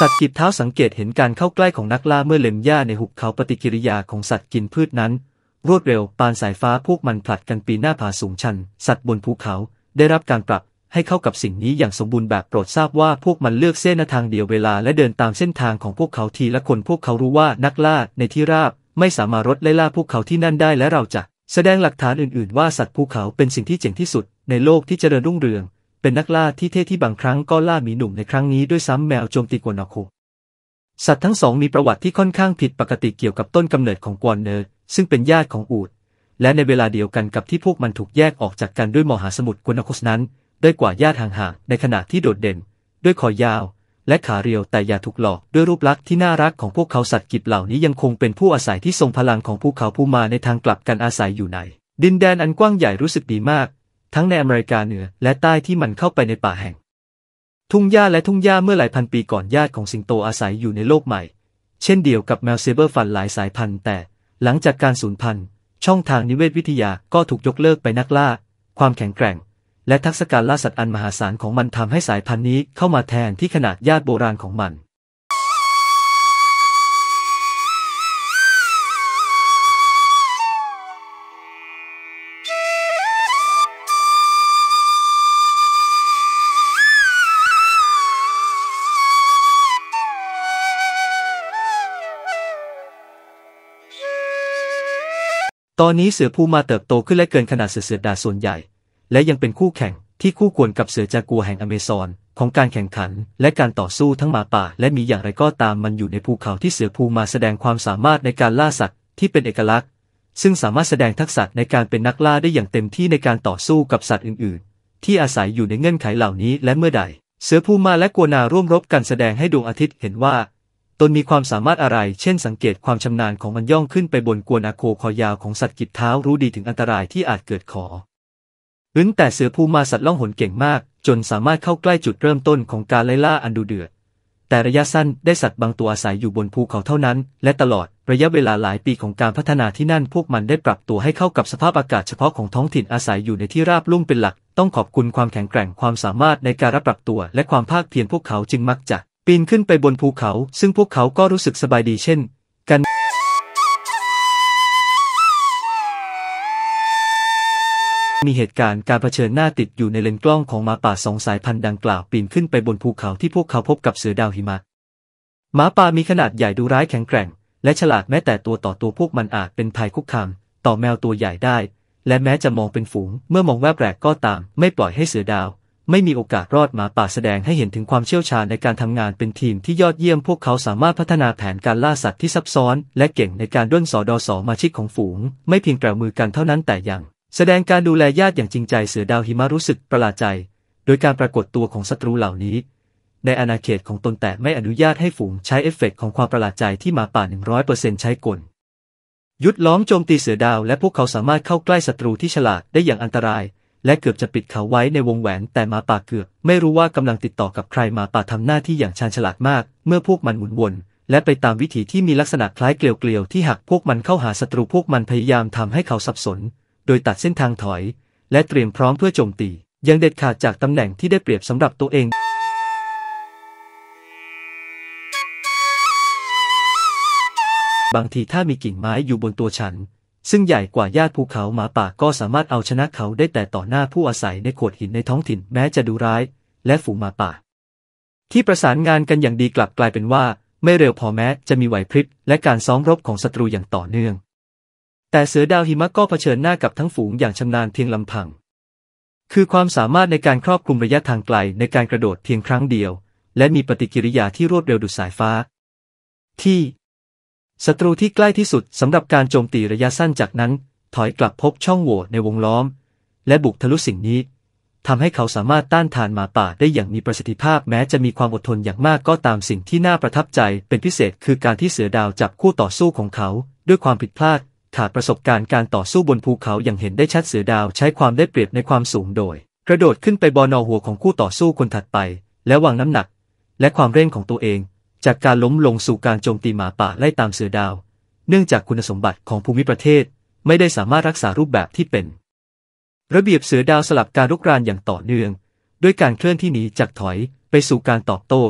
สัตว์กีนเท้าสังเกตเห็นการเข้าใกล้ของนักล่าเมื่อเล็มหญ้าในหุบเขาปฏิกิริยาของสัตว์กินพืชนั้น รวดเร็ว ปานสายฟ้าพวกมันผลัดกันปีหน้าผาสูงชัน สัตว์บนภูเขาได้รับการปรับให้เข้ากับสิ่งนี้อย่างสมบูรณ์แบบโปรดทราบว่าพวกมันเลือกเส้นทางเดียวเวลาและเดินตามเส้นทางของพวกเขาทีละคนพวกเขารู้ว่านักล่าในที่ราบ ไม่สามารถดไล่ล่าพวกเขาที่นั่นได้และเราจะ แสดงหลักฐานอื่น ๆ ว่าสัตว์ภูเขาเป็นสิ่งที่เจ๋งที่สุดในโลกที่เจริญรุ่งเรืองเป็นนักล่าที่เท่ที่บางครั้งก็ล่าหมีหนุ่มในครั้งนี้ด้วยซ้ำแมวโจมตีกวนอคุสัตว์ทั้งสองมีประวัติที่ค่อนข้างผิดปกติเกี่ยวกับต้นกำเนิดของกวนเนอร์ซึ่งเป็นญาติของอูดและในเวลาเดียวกันกับที่พวกมันถูกแยกออกจากกันด้วยมหาสมุทรกวนอคุสนั้นได้กว่าญาติห่างๆในขณะที่โดดเด่นด้วยคอยาวและขาเรียวแต่อย่าถูกหลอกด้วยรูปลักษณ์ที่น่ารักของพวกเขาสัตว์กิบเหล่านี้ยังคงเป็นผู้อาศัยที่ทรงพลังของภูเขาภูมาในทางกลับกันอาศัยอยู่ในดินแดนอันกว้างใหญ่รู้สึกดีมากทั้งในอเมริกาเหนือและใต้ที่มันเข้าไปในป่าแห่ง ทุ่งหญ้าและทุ่งหญ้าเมื่อหลายพันปีก่อนญาติของสิงโตอาศัยอยู่ในโลกใหม่ เช่นเดียวกับแมวเซเบอร์ฟันหลายสายพันธุ์ แต่ หลังจากการสูญพันธุ์ช่องทางนิเวศวิทยาก็ถูกยกเลิกไปนักล่า ความแข็งแกร่ง และทักษะการล่าสัตว์อันมหาศาลของมันทำให้สายพันธุ์นี้เข้ามาแทนที่ขนาดญาติโบราณของมันอนนี้เสือภูมาเติบโตขึ้นและเกินขนาดเสือเสือดาส่วนใหญ่ และยังเป็นคู่แข่งที่คู่ควรกับเสือจากัวแห่งอเมซอนของการแข่งขันและการต่อสู้ทั้งหมาป่าและมีอย่างไรก็ตามมันอยู่ในภูเขาที่เสือภูมาแสดงความสามารถในการล่าสัตว์ที่เป็นเอกลักษณ์ ซึ่งสามารถแสดงทักษะในการเป็นนักล่าได้อย่างเต็มที่ในการต่อสู้กับสัตว์อื่นๆ ที่อาศัยอยู่ในเงื่อนไขเหล่านี้และเมื่อใดเสือภูมาและกัวนาร่วมรบกันแสดงให้ดวงอาทิตย์เห็นว่าตนมีความสามารถอะไร เช่นสังเกตความชำนาญของมันย่องขึ้นไปบนกวนอาโคคอยาวของสัตว์กิบเท้ารู้ดีถึงอันตรายที่อาจเกิดขออึนแต่เสือภูมาสัตว์ล่องหนเก่งมากจนสามารถเข้าใกล้จุดเริ่มต้นของการไล่ล่าอันดูเดือด แต่ระยะสั้นได้สัตว์บางตัวอาศัยอยู่บนภูเขาเท่านั้น และตลอดระยะเวลาหลายปีของการพัฒนาที่นั่นพวกมันได้ปรับตัวให้เข้ากับสภาพอากาศเฉพาะของท้องถิ่นอาศัยอยู่ในที่ราบลุ่มเป็นหลัก ต้องขอบคุณความแข็งแกร่งความสามารถในการรับปรับตัว และความภาคเพียรพวกเขาจึงมักจะปีนขึ้นไปบนภูเขาซึ่งพวกเขาก็รู้สึกสบายดีเช่น กัน มีเหตุการณ์การเผชิญหน้าติดอยู่ในเลนกล้องของหมาป่าสองสายพันธุ์ดังกล่าวปีนขึ้นไปบนภูเขาที่พวกเขาพบกับเสือดาวหิมะหมาป่ามีขนาดใหญ่ดูร้ายแข็งแกร่ง และฉลาดแม้แต่ตัวต่อตัวพวกมันอาจเป็นภัยคุกคามต่อแมวตัวใหญ่ได้ และแม้จะมองเป็นฝูงเมื่อมองแวบแรกก็ตาม ไม่ปล่อยให้เสือดาวไม่มีโอกาสรอดหมาป่าแสดงให้เห็นถึงความเชี่ยวชาญในการทำงานเป็นทีมที่ยอดเยี่ยมพวกเขาสามารถพัฒนาแผนการล่าสัตว์ที่ซับซ้อน และเก่งในการด้วนสอดอสอมาชิกของฝูง ไม่เพียงแต่มือกันเท่านั้นแต่ยังแสดงการดูแลญาติอย่างจริงใจเสือดาวหิมะรู้สึกประหลาดใจ โดยการปรากฏตัวของศัตรูเหล่านี้ ในอาณาเขตของตนแต่ไม่อนุญาตให้ฝูง ใช้เอฟเฟกของความประหลาดใจที่หมาป่า100%ใช้กลยุดล้อมโจมตีเสือดาวและพวกเขาสามารถเข้าใกล้ศัตรูที่ฉลาดได้อย่างอันตรายและเกือบจะปิดเขาไว้ในวงแหวนแต่หมาป่าเกือบ ไม่รู้ว่ากำลังติดต่อกับใครหมาป่าทำหน้าที่อย่างชาญฉลาดมาก เมื่อพวกมันหมุนวนและไปตามวิถีที่มีลักษณะคล้ายเกลียวๆที่หักพวกมันเข้าหาศัตรูพวกมันพยายามทำให้เขาสับสน โดยตัดเส้นทางถอย และเตรียมพร้อมเพื่อโจมตียังเด็ดขาดจากตำแหน่งที่ได้เปรียบสำหรับตัวเอง บางทีถ้ามีกิ่งไม้อยู่บนตัวฉันซึ่งใหญ่กว่าญาติภูเขาหมาป่าก็สามารถเอาชนะเขาได้แต่ต่อหน้าผู้อาศัยในโขดหินในท้องถิ่นแม้จะดูร้าย และฝูงหมาป่าที่ประสานงานกันอย่างดีกลับกลายเป็นว่าไม่เร็วพอแม้ จะมีไหวพริบและการซ้อมรบของศัตรูอย่างต่อเนื่อง แต่เสือดาวหิมะก็เผชิญหน้ากับทั้งฝูงอย่างชำนาญเพียงลำพัง คือความสามารถในการครอบคลุมระยะทางไกลในการกระโดดเพียงครั้งเดียว และมีปฏิกิริยาที่รวดเร็วดุดสายฟ้า ที่ศัตรูที่ใกล้ที่สุดสำหรับการโจมตีระยะสั้นจากนั้น ถอยกลับพบช่องโหว่ในวงล้อม และบุกทะลุสิ่งนี้ทำให้เขาสามารถต้านทานหมาป่าได้อย่างมีประสิทธิภาพแม้จะมีความอดทนอย่างมากก็ตามสิ่งที่น่าประทับใจเป็นพิเศษคือการที่เสือดาวจับคู่ต่อสู้ของเขา ด้วยความผิดพลาดขาดประสบการณ์การต่อสู้บนภูเขาอย่างเห็นได้ชัดเสือดาวใช้ความได้เปรียบในความสูงโดย กระโดดขึ้นไปบอนอหัวของคู่ต่อสู้คนถัดไป และวางน้ำหนักและความเร่งของตัวเองจากการล้มลงสู่การโจมตีหมาป่าไล่ตามเสือดาว เนื่องจากคุณสมบัติของภูมิประเทศไม่ได้สามารถรักษารูปแบบที่เป็น ระเบียบเสือดาวสลับการรุกรานอย่างต่อเนื่องด้วยการเคลื่อนที่หนีจากถอยไปสู่การตอบโต้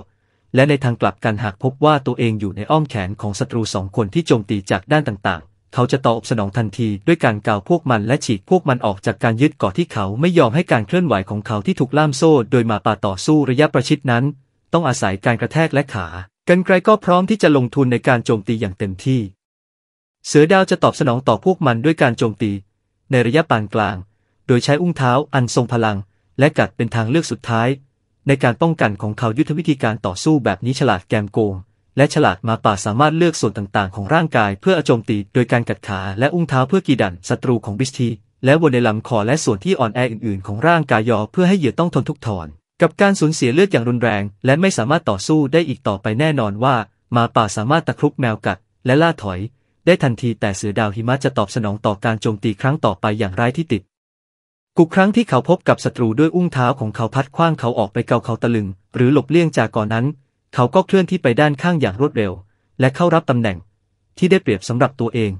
และในทางกลับกันหากพบว่าตัวเองอยู่ในอ้อมแขนของศัตรูสองคนที่โจมตีจากด้านต่างๆ เขาจะตอบสนองทันที ด้วยการกาวพวกมันและฉีกพวกมันออกจากการยึดเกาะที่เขาไม่ยอมให้การเคลื่อนไหวของเขาที่ถูกล่ามโซ่ โดยมาป่าต่อสู้ระยะประชิดนั้น ต้องอาศัยการกระแทกและขากันไกรก็พร้อมที่จะลงทุนในการโจมตีอย่างเต็มที่ เสือดาวจะตอบสนองต่อพวกมันด้วยการโจมตี ในระยะปานกลาง โดยใช้อุ้งเท้าอันทรงพลัง และกัดเป็นทางเลือกสุดท้าย ในการป้องกันของเขายุทธวิธีการต่อสู้แบบนี้ฉลาดแกมโกง และฉลาดมาป่าสามารถเลือกส่วนต่าง ๆ ของร่างกายเพื่อโจมตีโดยการกัดขาและอุ้งเท้าเพื่อกีดันศัตรูของบิสทีและบนในลำคอและส่วนที่อ่อนแออื่น ๆ ของร่างกายยอเพื่อให้เหยื่อต้องทนทุกข์ทรกับการสูญเสียเลือดอย่างรุนแรง และไม่สามารถต่อสู้ได้อีกต่อไปแน่นอนว่าหมาป่าสามารถตะครุบแมวกัดและล่าถอย ได้ทันทีแต่เสือดาวหิมะจะตอบสนองต่อการโจมตีครั้งต่อไปอย่างร้ายที่ติดกุกครั้งที่เขาพบกับศัตรูด้วยอุ้งเท้าของเขาพัดคว้างเขาออกไปเกาเขาตะลึง หรือหลบเลี่ยงจากก่อนนั้น เขาก็เคลื่อนที่ไปด้านข้างอย่างรวดเร็ว และเข้ารับตำแหน่ง ที่ได้เปรียบสำหรับตัวเอง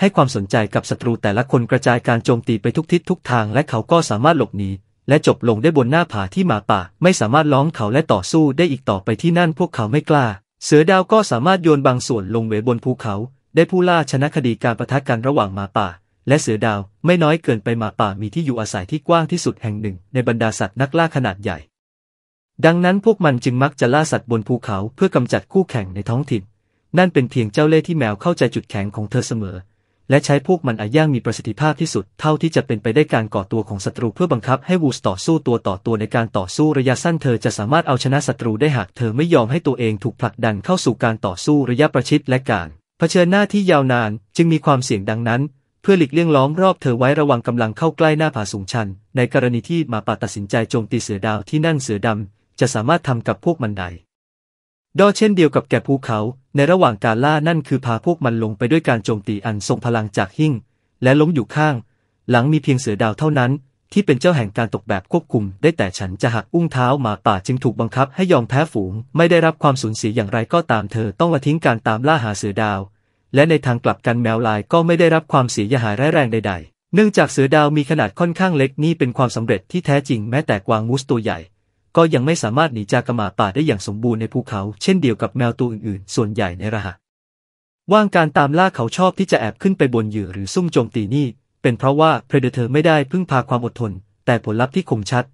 ให้ความสนใจกับศัตรูแต่ละคนกระจายการโจมตีไปทุกทิศทุกทาง และเขาก็สามารถหลบหนีและจบลงได้บนหน้าผาที่หมาป่าไม่สามารถล้อมเขา และต่อสู้ได้อีกต่อไปที่นั่นพวกเขาไม่กล้า เสือดาวก็สามารถโยนบางส่วนลงเวบนภูเขา ได้ผู้ล่าชนะคดีการประทะกันระหว่างหมาป่า และเสือดาวไม่น้อยเกินไปหมาป่ามีที่อยู่อาศัยที่กว้างที่สุดแห่งหนึ่งในบรรดาสัตว์นักล่าขนาดใหญ่ ดังนั้นพวกมันจึงมักจะล่าสัตว์บนภูเขาเพื่อกำจัดคู่แข่งในท้องถิ่น นั่นเป็นเพียงเจ้าเล่ห์ที่แมวเข้าใจจุดแข็งของเธอเสมอและใช้พวกมันอาย่างมีประสิทธิภาพที่สุดเท่าที่จะเป็นไปได้การก่อตัวของศัตรูเพื่อบังคับให้วูสต่อสู้ตัวต่อตัวในการต่อสู้ระยะสั้นเธอจะสามารถเอาชนะศัตรูได้หากเธอไม่ยอมให้ตัวเองถูกผลักดันเข้าสู่การต่อสู้ระยะประชิดและการ เผชิญหน้าที่ยาวนานจึงมีความเสี่ยงดังนั้น เพื่อหลีกเลี่ยงล้อมรอบเธอไว้ระวังกำลังเข้าใกล้หน้าผาสูงชัน ในกรณีที่มาปาตัดสินใจโจมตีเสือดาวที่นั่นเสือดำจะสามารถทำกับพวกมันได้ดอเช่นเดียวกับแก่ภูเขา ในระหว่างการล่านั่นคือพาพวกมันลงไปด้วยการโจมตีอันทรงพลังจากหิ่ง และล้มอยู่ข้าง หลังมีเพียงเสือดาวเท่านั้น ที่เป็นเจ้าแห่งการตกแบบควบคุมได้แต่ฉันจะหักอุ้งเท้าหมาป่าจึงถูกบังคับให้ยอมแพ้ฝูงไม่ได้รับความสูญเสียอย่างไรก็ตามเธอต้องละทิ้งการตามล่าหาเสือดาวและในทางกลับกันแมวลายก็ไม่ได้รับความเสียหายร้ายแรงใด ๆ เนื่องจากเสือดาวมีขนาดค่อนข้างเล็กนี่เป็นความสำเร็จที่แท้จริงแม้แต่กวางมูสตัวใหญ่ก็ยังไม่สามารถหนีจากกระหม่าป่าได้อย่างสมบูรณ์ในภูเขาเช่นเดียวกับแมวตัวอื่น ๆ ส่วนใหญ่ในรหัสว่างการตามล่าเขาชอบที่จะแอบขึ้นไปบนเหยื่อหรือซุ่มโจมตีนี่ เป็นเพราะว่า Predator ไม่ได้พึ่งพาความอดทน แต่ผลลัพธ์ที่คมชัด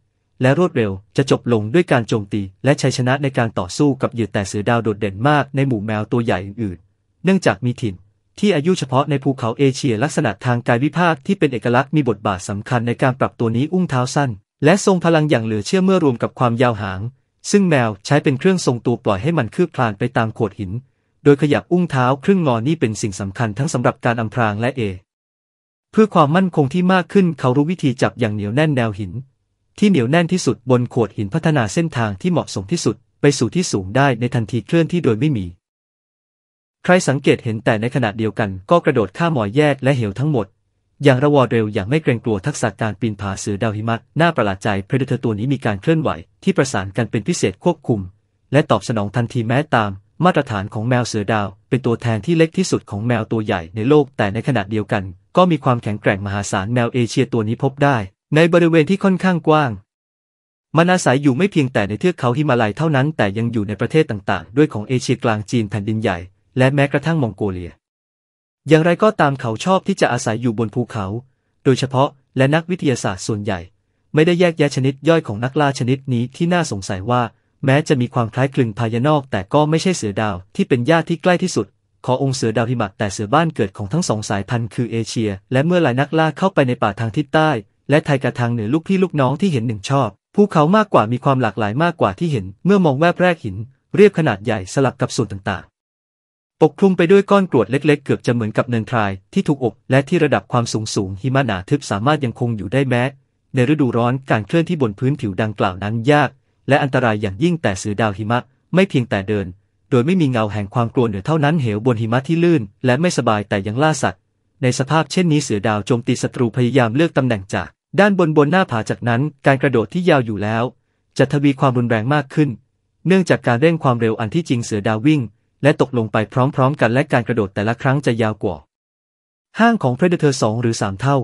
และรวดเร็วจะจบลงด้วยการโจมตีและชัยชนะในการต่อสู้กับเหยื่อแต่เสือดาวโดดเด่นมาก ในหมู่แมวตัวใหญ่อื่น ๆ เนื่องจากมีถิ่น ที่อายุเฉพาะในภูเขาเอเชีย ลักษณะทางกายวิภาคที่เป็นเอกลักษณ์มีบทบาทสำคัญ ในการปรับตัวนี้อุ้งเท้าสั้นและทรงพลังอย่างเหลือเชื่อเมื่อรวมกับความยาวหาง ซึ่งแมวใช้เป็นเครื่องทรงตัวปล่อยให้มันคืบคลานไปตามโขดหิน โดยขยับอุ้งเท้าครึ่งงอนี่เป็นสิ่งสำคัญทั้งสำหรับการอำพรางและเอ เพื่อความมั่นคงที่มากขึ้นเขารู้วิธีจับอย่างเหนียวแน่นแนวหิน ที่เหนียวแน่นที่สุดบนโขดหินพัฒนาเส้นทางที่เหมาะสมที่สุด ไปสู่ที่สูงได้ในทันทีเคลื่อนที่โดยไม่มี ใครสังเกตเห็นแต่ในขณะเดียวกัน ก็กระโดดข้ามหมอยแยกและเหวทั้งหมดอย่างระวอเร็วอย่างไม่เกรงกลัวทักษะการปีนผาเสือดาวหิมะน่าประหลาดใจเพรเดเตอร์ตัวนี้มีการเคลื่อนไหว ที่ประสานกันเป็นพิเศษควบคุม และตอบสนองทันทีแม้ตาม มาตรฐานของแมวเสือดาว เป็นตัวแทนที่เล็กที่สุดของแมวตัวใหญ่ในโลกแต่ในขณะเดียวกัน ก็มีความแข็งแกร่งมหาศาลแมวเอเชียตัวนี้พบได้ ในบริเวณที่ค่อนข้างกว้างมันอาศัยอยู่ไม่เพียงแต่ในเทือกเขาฮิมาลัยเท่านั้น แต่ยังอยู่ในประเทศต่างๆ ด้วยของเอเชียกลางจีนแผ่นดินใหญ่ และแม้กระทั่งมองโกเลียอย่างไรก็ตามเขาชอบที่จะอาศัยอยู่บนภูเขา โดยเฉพาะและนักวิทยาศาสตร์ส่วนใหญ่ ไม่ได้แยกแยะชนิดย่อยของนักล่าชนิดนี้ที่น่าสงสัยว่าแม้จะมีความคล้ายคลึงพายนอก แต่ก็ไม่ใช่เสือดาวที่เป็นญาติที่ใกล้ที่สุด ขอองค์เสือดาวพิมะแต่เสือบ้านเกิดของทั้งสองสายพันธุ์คือเอเชีย และเมื่อหลายนักล่าเข้าไปในป่าทางทิศใต้ และไทยกระทางเหนือลูกพี่ลูกน้องที่เห็นหนึ่งชอบภูเขามากกว่ามีความหลากหลายมากกว่าที่เห็นเมื่อมองแวบแรกหิน เรียบขนาดใหญ่สลับกับส่วนต่างปกคลุมไปด้วยก้อนกรวดเล็ก ๆ เกือบจะเหมือนกับเนินทรายที่ถูกอบและที่ระดับความสูงสูงหิมะหนาทึบสามารถยังคงอยู่ได้แม้ ในฤดูร้อนการเคลื่อนที่บนพื้นผิวดังกล่าวนั้นยาก และอันตรายอย่างยิ่งแต่เสือดาวหิมะไม่เพียงแต่เดิน โดยไม่มีเงาแห่งความกลัวเหนือเท่านั้นเหวบนหิมะที่ลื่น และไม่สบายแต่ยังล่าสัตว์ ในสภาพเช่นนี้เสือดาวโจมตีศัตรูพยายามเลือกตำแหน่งจาก ด้านบนบนหน้าผาจากนั้น การกระโดดที่ยาวอยู่แล้ว จะทวีความรุนแรงมากขึ้นเนื่องจากการเร่งความเร็วอันที่จริงเสือดาววิ่งและตกลงไปพร้อมๆ กันและการกระโดดแต่ละครั้งจะยาวกว่า ห้างของ Predator 2หรือ 3 เท่า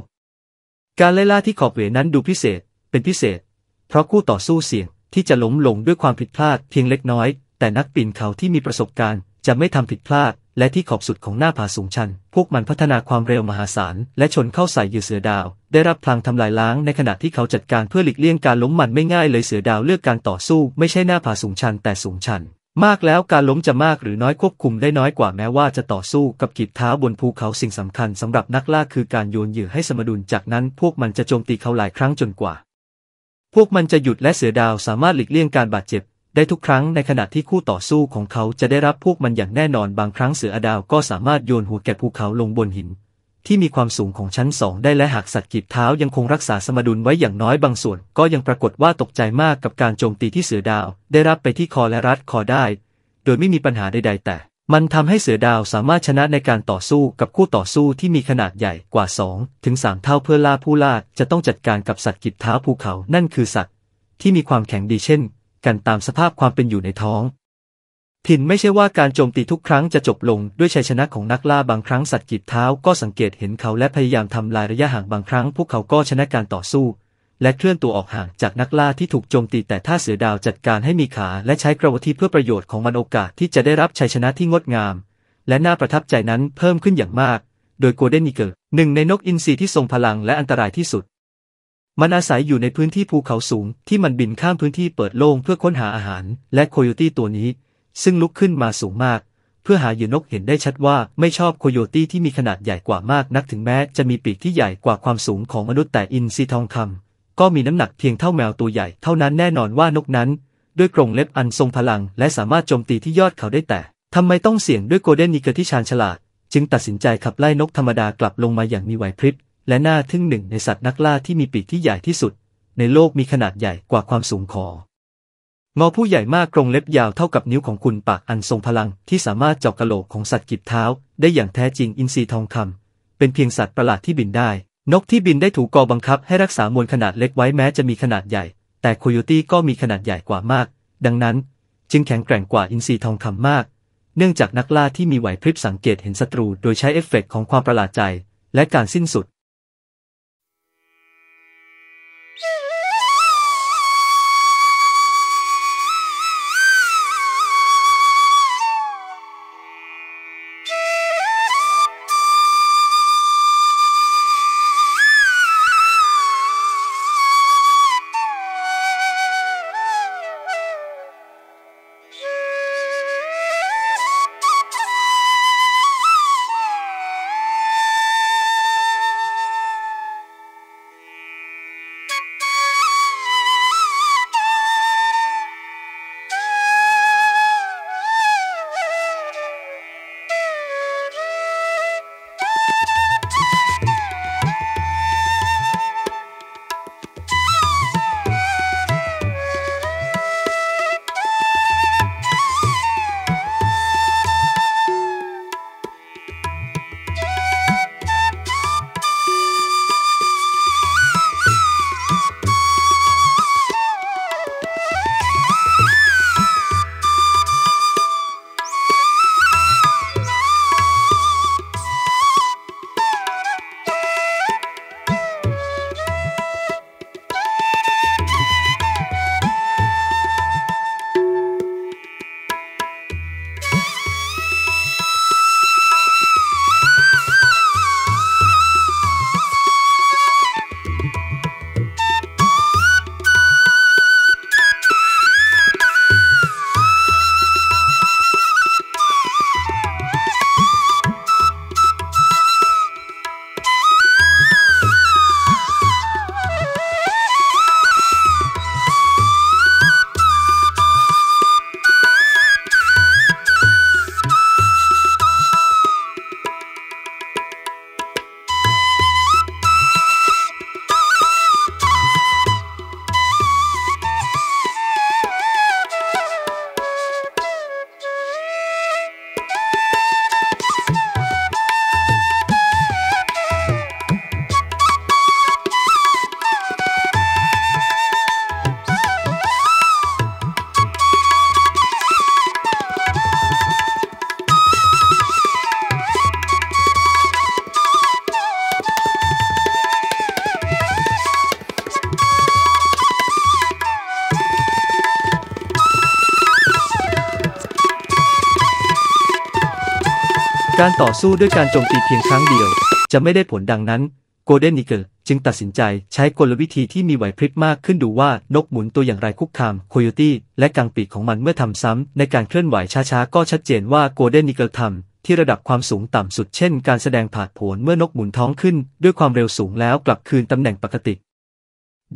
การไล่ล่าที่ขอบเหวนั้นดูพิเศษ เป็นพิเศษ เพราะคู่ต่อสู้เสี่ยงที่จะล้มลงด้วยความผิดพลาดเพียงเล็กน้อย แต่นักปีนเขาที่มีประสบการณ์จะไม่ทำผิดพลาด และที่ขอบสุดของหน้าผาสูงชัน พวกมันพัฒนาความเร็วมหาศาลและชนเข้าใส่หยืเสือดาว ได้รับพลังทำลายล้างในขณะที่เขาจัดการเพื่อหลีกเลี่ยงการล้มมันไม่ง่ายเลยเสือดาวเลือกการต่อสู้ไม่ใช่หน้าผาสูงชันแต่สูงชันมากแล้วการล้มจะมากหรือน้อยควบคุมได้น้อยกว่าแม้ว่าจะต่อสู้กับกีบเท้าบนภูเขาสิ่งสำคัญสำหรับนักล่าคือการโยนเหยื่อให้สมดุลจากนั้นพวกมันจะโจมตีเขาหลายครั้งจนกว่า พวกมันจะหยุดและเสือดาวสามารถหลีกเลี่ยงการบาดเจ็บได้ทุกครั้งในขณะที่คู่ต่อสู้ของเขาจะได้รับพวกมันอย่างแน่นอนบางครั้งเสือดาวก็สามารถโยนหัวแกะภูเขาลงบนหินที่มีความสูงของชั้นสองได้และหากสัตว์กีบเท้ายังคงรักษาสมดุลไว้อย่างน้อยบางส่วน ก็ยังปรากฏว่าตกใจมากกับการโจมตีที่เสือดาว ได้รับไปที่คอและรัดคอได้ โดยไม่มีปัญหาใด ๆ แต่ มันทำให้เสือดาวสามารถชนะในการต่อสู้กับคู่ต่อสู้ที่มีขนาดใหญ่กว่า2ถึง3เท่าเพื่อล่าผู้ล่า จะต้องจัดการกับสัตว์กีบเท้าภูเขานั่นคือสัตว์ที่มีความแข็งดีเช่น กันตามสภาพความเป็นอยู่ในท้องผินไม่ใช่ว่าการโจมตีทุกครั้งจะจบลงด้วยชัยชนะของนักล่าบางครั้งสัตว์กีดเท้าก็สังเกตเห็นเขาและพยายามทำลายระยะห่างบางครั้งพวกเขาก็ชนะการต่อสู้ และเคลื่อนตัวออกห่างจากนักล่าที่ถูกโจมตีแต่ถ้าเสือดาวจัดการให้มีขา และใช้กระวทีเพื่อประโยชน์ของมันโอกาสที่จะได้รับชัยชนะที่งดงาม และน่าประทับใจนั้นเพิ่มขึ้นอย่างมาก โดยโกลเด้นอีเกิลหนึ่ง ในนกอินทรีที่ทรงพลังและอันตรายที่สุดมันอาศัยอยู่ในพื้นที่ภูเขาสูง ที่มันบินข้ามพื้นที่เปิดโล่งเพื่อค้นหาอาหาร และโคโยตี้ตัวนี้ซึ่งลุกขึ้นมาสูงมาก เพื่อหาเหยื่อนกเห็นได้ชัดว่าไม่ชอบโคโยตี้ที่มีขนาดใหญ่กว่ามากนักถึงแม้ จะมีปีกที่ใหญ่กว่าความสูงของมนุษย์แต่อินทรีทองคำก็มีน้ำหนักเพียงเท่าแมวตัวใหญ่เท่านั้นแน่นอนว่านกนั้น ด้วยกรงเล็บอันทรงพลังและสามารถโจมตีที่ยอดเขาได้แต่ทำไมต้องเสี่ยงด้วยโกลเด้นนิเกอร์ที่ชาญฉลาด จึงตัดสินใจขับไล่นกธรรมดากลับลงมาอย่างมีไหวพริบและน่าทึ่งหนึ่งในสัตว์นักล่าที่มีปีกที่ใหญ่ที่สุด ในโลกมีขนาดใหญ่กว่าความสูงของงอผู้ใหญ่มากกรงเล็บยาวเท่ากับนิ้วของคุณปากอันทรงพลังที่สามารถเจาะกะโหลกของสัตว์กิบเท้า ได้อย่างแท้จริงอินทรีทองคำ เป็นเพียงสัตว์ประหลาดที่บินได้ นกที่บินได้ถูกกอบังคับให้รักษามวลขนาดเล็กไว้แม้จะมีขนาดใหญ่ แต่โคโยตี้ก็มีขนาดใหญ่กว่ามาก ดังนั้น จึงแข็งแกร่งกว่าอินทรีทองคำมาก เนื่องจากนักล่าที่มีไหวพริบสังเกตเห็นศัตรู โดยใช้เอฟเฟกของความประหลาดใจ และการสิ้นสุดการต่อสู้ด้วยการโจมตีเพียงครั้งเดียว จะไม่ได้ผลดังนั้นโกลเด้นนิเกิลจึงตัดสินใจใช้กลวิธีที่มีไหวพริบมากขึ้นดูว่านกหมุนตัวอย่างไรคุกคามโคโยตี้ และกางปีกของมันเมื่อทำซ้ำในการเคลื่อนไหวช้าๆ ก็ชัดเจนว่าโกลเด้นนิเกิลทำที่ระดับความสูงต่ำสุด เช่นการแสดงผาดโผนเมื่อนกหมุนท้องขึ้น ด้วยความเร็วสูงแล้วกลับคืนตำแหน่งปกติ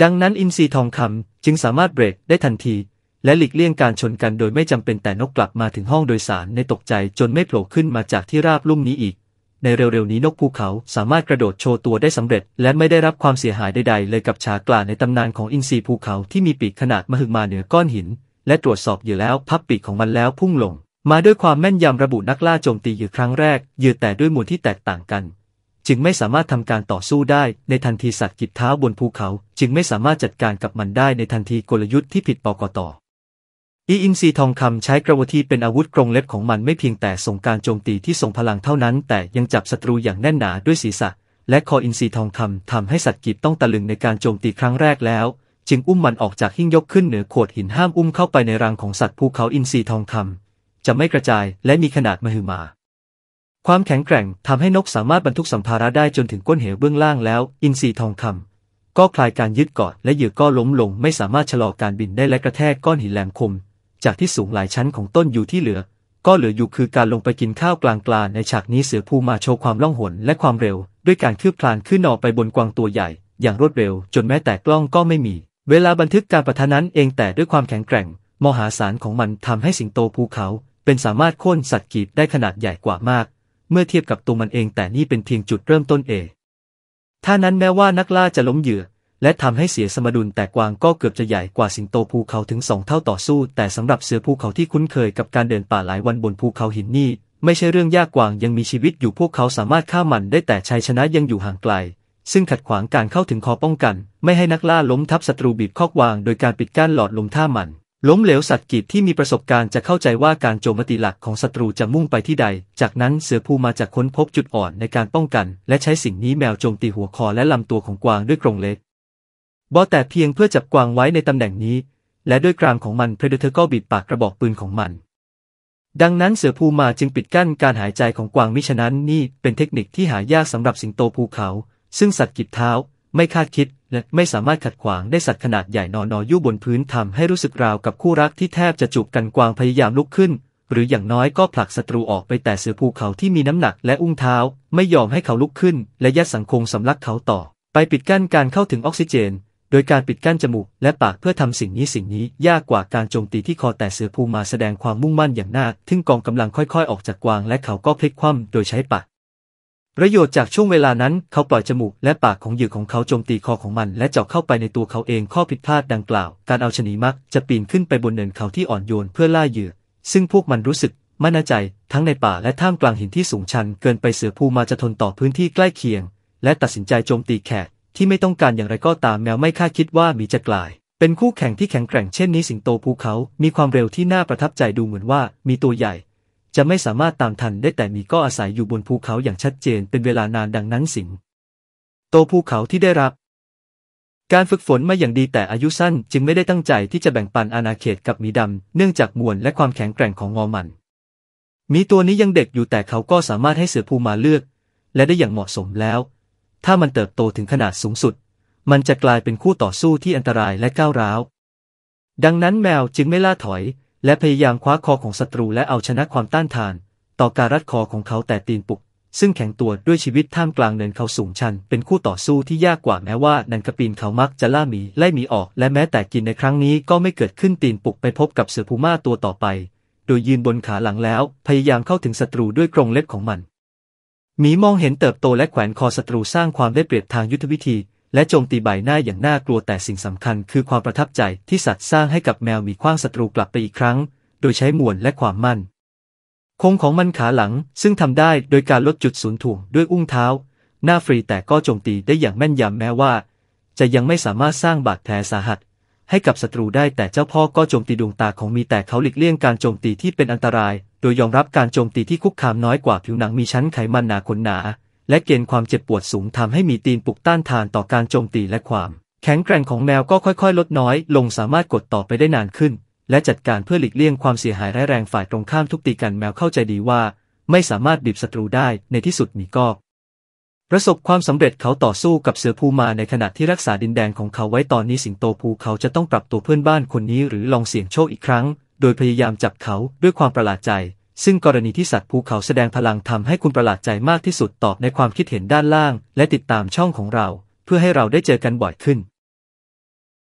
ดังนั้น อินทรีทองคำจึงสามารถเบรกได้ทันทีและหลีกเลี่ยงการชนกันโดยไม่จำเป็นแต่นกกลับมาถึงห้องโดยสารในตกใจจนไม่โผล่ขึ้นมาจากที่ราบลุ่มนี้อีก ในเร็ว ๆ นี้นกภูเขาสามารถกระโดดโชว์ตัวได้สำเร็จและไม่ได้รับความเสียหายใดๆ เลยกับฉากกลาในตำนานของอินทรีภูเขาที่มีปีกขนาดมหึมาเหนือก้อนหิน และตรวจสอบอยู่แล้วพับปีกของมันแล้วพุ่งลง มาด้วยความแม่นยำระบุนักล่าโจมตีอยู่ครั้งแรกเยืดอแต่ด้วยมูลที่แตกต่างกัน จึงไม่สามารถทำการต่อสู้ได้ ในทันทีสัตว์กิบเท้าบนภูเขา จึงไม่สามารถจัดการกับมันได้ในทันทีกลยุทธ์ที่ผิดปกตอีอินซีทองคำใช้กระวทีเป็นอาวุธกรงเล็บของมันไม่เพียงแต่ส่งการโจมตีที่ส่งพลังเท่านั้น แต่ยังจับศัตรูอย่างแน่นหนาด้วยศีรษะ และคออินซีทองคำทำให้สัตว์กีบต้องตะลึงในการโจมตีครั้งแรกแล้ว จึงอุ้มมันออกจากหิ้งยกขึ้นเหนือโขดหินห้ามอุ้มเข้าไปในรังของสัตว์ภูเขาอินซีทองคำจะไม่กระจายและมีขนาดมหึมา ความแข็งแกร่งทำให้นกสามารถบรรทุกสัมภาระได้จนถึงก้นเหวเบื้องล่าง แล้ว อินซีทองคำก็คลายการยึดเกาะและเหยื่อก็ล้มลง ไม่สามารถชะลอการบินได้และกระแทกก้อนหินแหลมคมจากที่สูงหลายชั้นของต้นอยู่ที่เหลือ ก็เหลืออยู่คือการลงไปกินข้าวกลางกลาในฉากนี้เสือภูมาโชว์ความล่องหนและความเร็ว ด้วยการคืบคลานขึ้นอออไปบนกวางตัวใหญ่อย่างรวดเร็วจนแม้แต่กล้องก็ไม่มี เวลาบันทึกการประทะนั้นเองแต่ด้วยความแข็งแกร่ง มหาศาลของมันทำให้สิงโตภูเขาเป็นสามารถโค่นสัตว์กีบได้ขนาดใหญ่กว่ามาก เมื่อเทียบกับตัวมันเองแต่นี่เป็นเพียงจุดเริ่มต้นเองท่านั้นแม้ว่านักล่าจะล้มเหยื่อและทำให้เสียสมดุลแต่กวางก็เกือบจะใหญ่กว่าสิงโตภูเขาถึงสองเท่าต่อสู้ แต่สำหรับเสือภูเขาที่คุ้นเคยกับการเดินป่าหลายวันบนภูเขาหินนี่ไม่ใช่เรื่องยากกวางยังมีชีวิตอยู่พวกเขาสามารถฆ่ามัน ได้แต่ชัยชนะยังอยู่ห่างไกล ซึ่งขัดขวางการเข้าถึงคอป้องกัน ไม่ให้นักล่าล้มทับศัตรูบีบคอกวางโดยการปิดกั้นหลอดลมท่ามันล้มเหลวสัตว์กีบที่มีประสบการณ์จะเข้าใจว่าการโจมตีหลักของศัตรูจะมุ่งไปที่ใด จากนั้นเสือภูมาจากค้นพบจุดอ่อนในการป้องกัน และใช้สิ่งนี้แมวโจมตีหัวคอและลำตัวของกวางด้วยกรงเล็กบอแต่เพียงเพื่อจับกวางไว้ในตำแหน่งนี้ และด้วยกรามของมันเพเดเตอร์ก็บิดปากกระบอกปืนของมัน ดังนั้นเสือภูมาจึงปิดกั้นการหายใจของกวางมิฉะนั้นนี่เป็นเทคนิคที่หายากสำหรับสิงโตภูเขา ซึ่งสัตว์กิบเท้าไม่คาดคิดและไม่สามารถขัดขวางได้สัตว์ขนาดใหญ่นอนอยู่บนพื้น ทำให้รู้สึกราวกับคู่รักที่แทบจะจูบกันกวางพยายามลุกขึ้น หรืออย่างน้อยก็ผลักศัตรูออกไปแต่เสือภูเขาที่มีน้ำหนักและอุ้งเท้า ไม่ยอมให้เขาลุกขึ้นและยัดสังคมสำลักเขาต่อ ไปปิดกั้นการเข้าถึงออกซิเจนโดยการปิดกั้นจมูกและปากเพื่อทำสิ่งนี้สิ่งนี้ยากกว่าการโจมตีที่คอแต่เสือภูมาแสดงความมุ่งมั่นอย่างน่าทึ่งกองกำลังค่อยๆออกจากกวางและเขาก็พลิกคว่ำโดยใช้ปาก ประโยชน์จากช่วงเวลานั้นเขาปล่อยจมูกและปากของเหยื่อของเขาโจมตีคอของมัน และเจาะเข้าไปในตัวเขาเองข้อผิดพลาดดังกล่าวการเอาชนีมักจะปีนขึ้นไปบนเนินเขาที่อ่อนโยนเพื่อล่าเหยื่อซึ่งพวกมันรู้สึกมั่นใจทั้งในป่าและท่ามกลางหินที่สูงชัน เกินไปเสือภูมาจะทนต่อพื้นที่ใกล้เคียง และตัดสินใจโจมตีแขกที่ไม่ต้องการอย่างไรก็ตามแมวไม่คาดคิดว่ามีจะกลาย เป็นคู่แข่งที่แข็งแกร่งเช่นนี้สิงโตภูเขา มีความเร็วที่น่าประทับใจดูเหมือนว่า มีตัวใหญ่ จะไม่สามารถตามทันได้แต่มีก็อาศัยอยู่บนภูเขาอย่างชัดเจน เป็นเวลานานดังนั้นสิงโตภูเขาที่ได้รับ การฝึกฝนมาอย่างดีแต่อายุสั้นจึงไม่ได้ตั้งใจที่จะแบ่งปันอาณาเขตกับมีดำเนื่องจากมวลและความแข็งแกร่งของงอมัน มีตัวนี้ยังเด็กอยู่แต่เขาก็สามารถให้เสือภูมาเลือก และได้อย่างเหมาะสมแล้วถ้ามันเติบโตถึงขนาดสูงสุด มันจะกลายเป็นคู่ต่อสู้ที่อันตรายและก้าวร้าว ดังนั้นแมวจึงไม่ล่าถอย และพยายามคว้าคอของศัตรูและเอาชนะความต้านทาน ต่อการรัดคอของเขาแต่ตีนปุก ซึ่งแข็งตัวด้วยชีวิตท่ามกลางเนินเขาสูงชันเป็นคู่ต่อสู้ที่ยากกว่าแม้ว่านันกระปีนเขามักจะล่าหมีไล่หมีออก และแม้แต่กินในครั้งนี้ก็ไม่เกิดขึ้นตีนปุกไปพบกับเสือพูม่าตัวต่อไป โดยยืนบนขาหลังแล้ว พยายามเข้าถึงศัตรูด้วยกรงเล็บของมันหมีมองเห็นเติบโตและแขวนคอศัตรูสร้างความได้เปรียบทางยุทธวิธี และโจมตีใบหน้าอย่างน่ากลัวแต่สิ่งสำคัญคือความประทับใจที่สัตว์สร้างให้กับแมวมีคว้างศัตรูกลับไปอีกครั้ง โดยใช้มวลและความมั่น คงของมันขาหลังซึ่งทำได้โดยการลดจุดศูนย์ถ่วงด้วยอุ้งเท้า หน้าฟรีแต่ก็โจมตีได้อย่างแม่นยำแม้ว่า จะยังไม่สามารถสร้างบาดแผลสาหัสให้กับศัตรูได้แต่เจ้าพ่อก็โจมตีดวงตาของมีแต่เขาหลีกเลี่ยงการโจมตีที่เป็นอันตราย โดยยอมรับการโจมตีที่คุกคามน้อยกว่าผิวหนังมีชั้นไขมันหนาขนหนา และเกณฑ์ความเจ็บปวดสูงทำให้มีตีนปุกต้านทานต่อการโจมตีและความ แข็งแกร่งของแมวก็ค่อยๆลดน้อยลงสามารถกดต่อไปได้นานขึ้น และจัดการเพื่อหลีกเลี่ยงความเสียหายร้ายแรงฝ่ายตรงข้ามทุกตีกันแมวเข้าใจดีว่า ไม่สามารถบีบศัตรูได้ในที่สุดมีก็ประสบความสำเร็จเขาต่อสู้กับเสือภูมาในขณะที่รักษาดินแดนของเขาไว้ตอนนี้สิงโตภูเขาจะต้องปรับตัวเพื่อนบ้านคนนี้ หรือลองเสี่ยงโชคอีกครั้ง โดยพยายามจับเขาด้วยความประหลาดใจ ซึ่งกรณีที่สัตว์ภูเขาแสดงพลังทำให้คุณประหลาดใจมากที่สุดตอบในความคิดเห็นด้านล่าง และติดตามช่องของเรา เพื่อให้เราได้เจอกันบ่อยขึ้น